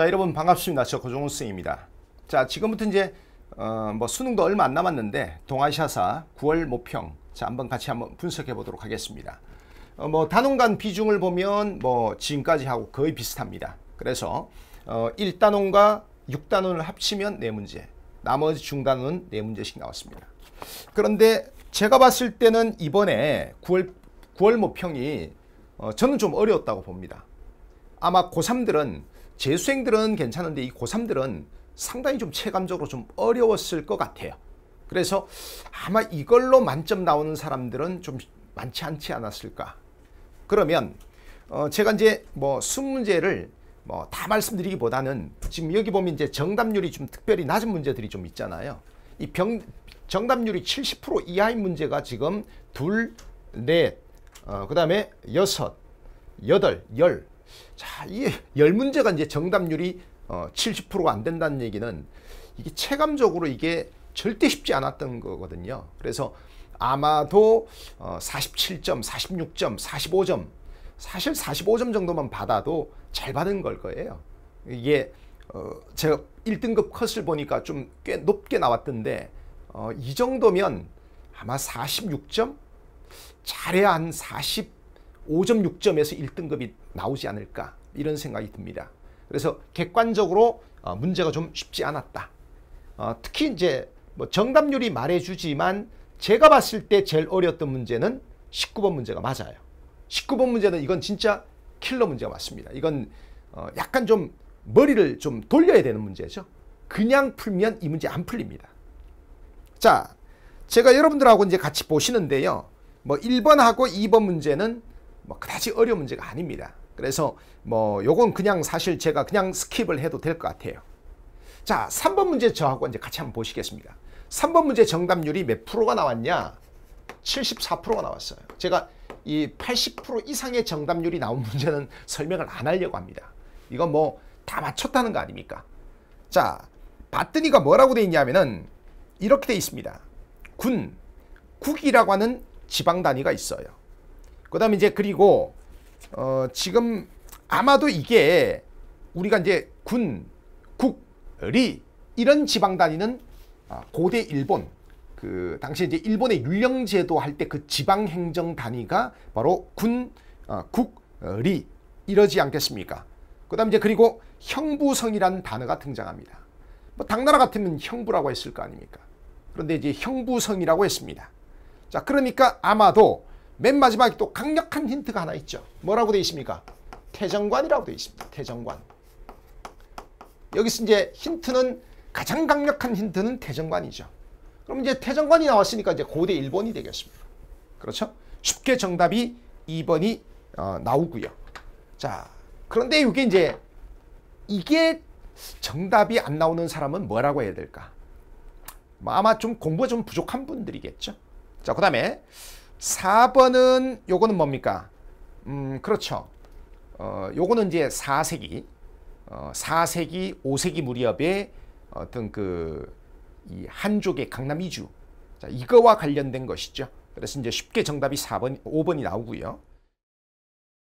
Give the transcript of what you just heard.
자 여러분 반갑습니다. 저 고종훈 생입니다자 지금부터 이제 어, 뭐 수능도 얼마 안 남았는데 동아시아사 9월 모평 자 한번 같이 한번 분석해 보도록 하겠습니다. 어, 뭐 단원간 비중을 보면 뭐 지금까지 하고 거의 비슷합니다. 그래서 어, 1단원과 6단원을 합치면 4문제 나머지 중단원은 4문제씩 나왔습니다. 그런데 제가 봤을 때는 이번에 9월, 9월 모평이 어, 저는 좀 어려웠다고 봅니다. 아마 고3들은 재수생들은 괜찮은데 이 고3들은 상당히 좀 체감적으로 좀 어려웠을 것 같아요. 그래서 아마 이걸로 만점 나오는 사람들은 좀 많지 않지 않았을까. 그러면 어 제가 이제 뭐 수문제를 뭐 다 말씀드리기보다는 지금 여기 보면 이제 정답률이 좀 특별히 낮은 문제들이 좀 있잖아요. 이 병, 정답률이 70% 이하인 문제가 지금 둘, 넷, 어, 그 다음에 여섯, 여덟, 열 자, 이게 열 문제가 이제 정답률이 어, 70%가 안 된다는 얘기는 이게 체감적으로 이게 절대 쉽지 않았던 거거든요. 그래서 아마도 어, 47점, 46점, 45점 사실 45점 정도만 받아도 잘 받은 걸 거예요. 이게 어, 제가 1등급 컷을 보니까 좀 꽤 높게 나왔던데 어, 이 정도면 아마 46점? 잘해야 한 40, 5.6점에서 1등급이 나오지 않을까 이런 생각이 듭니다. 그래서 객관적으로 어, 문제가 좀 쉽지 않았다. 어, 특히 이제 뭐 정답률이 말해주지만 제가 봤을 때 제일 어려웠던 문제는 19번 문제가 맞아요. 19번 문제는 이건 진짜 킬러 문제가 맞습니다. 이건 어, 약간 좀 머리를 좀 돌려야 되는 문제죠. 그냥 풀면 이 문제 안 풀립니다. 자, 제가 여러분들하고 이제 같이 보시는데요. 뭐 1번하고 2번 문제는 뭐 그다지 어려운 문제가 아닙니다. 그래서 뭐 요건 그냥 사실 제가 그냥 스킵을 해도 될 것 같아요. 자, 3번 문제 저하고 이제 같이 한번 보시겠습니다. 3번 문제 정답률이 몇 프로가 나왔냐? 74%가 나왔어요. 제가 이 80% 이상의 정답률이 나온 문제는 설명을 안 하려고 합니다. 이건 뭐 다 맞췄다는 거 아닙니까? 자, 봤더니가 뭐라고 돼 있냐면은 이렇게 돼 있습니다. 군, 국이라고 하는 지방 단위가 있어요. 그다음에 이제 그리고 어 지금 아마도 이게 우리가 이제 군, 국, 리 이런 지방 단위는 아, 고대 일본 그 당시 이제 일본의 율령 제도 할 때 그 지방 행정 단위가 바로 군, 어, 국, 리 이러지 않겠습니까? 그다음 이제 그리고 형부성이라는 단어가 등장합니다. 뭐 당나라 같으면 형부라고 했을 거 아닙니까? 그런데 이제 형부성이라고 했습니다. 자, 그러니까 아마도 맨 마지막에 또 강력한 힌트가 하나 있죠. 뭐라고 되어 있습니까? 태정관이라고 되어 있습니다. 태정관. 여기서 이제 힌트는 가장 강력한 힌트는 태정관이죠. 그럼 이제 태정관이 나왔으니까 이제 고대 일본이 되겠습니다. 그렇죠? 쉽게 정답이 2번이 어, 나오고요. 자, 그런데 이게 이제 이게 정답이 안 나오는 사람은 뭐라고 해야 될까? 뭐 아마 좀 공부가 좀 부족한 분들이겠죠. 자, 그 다음에 4번은 요거는 뭡니까? 음, 그렇죠. 어, 요거는 이제 4세기, 어, 4세기, 5세기 무렵에 어떤 그이 한족의 강남 이주. 자, 이거와 관련된 것이죠. 그래서 이제 쉽게 정답이 4번, 5번이 나오고요.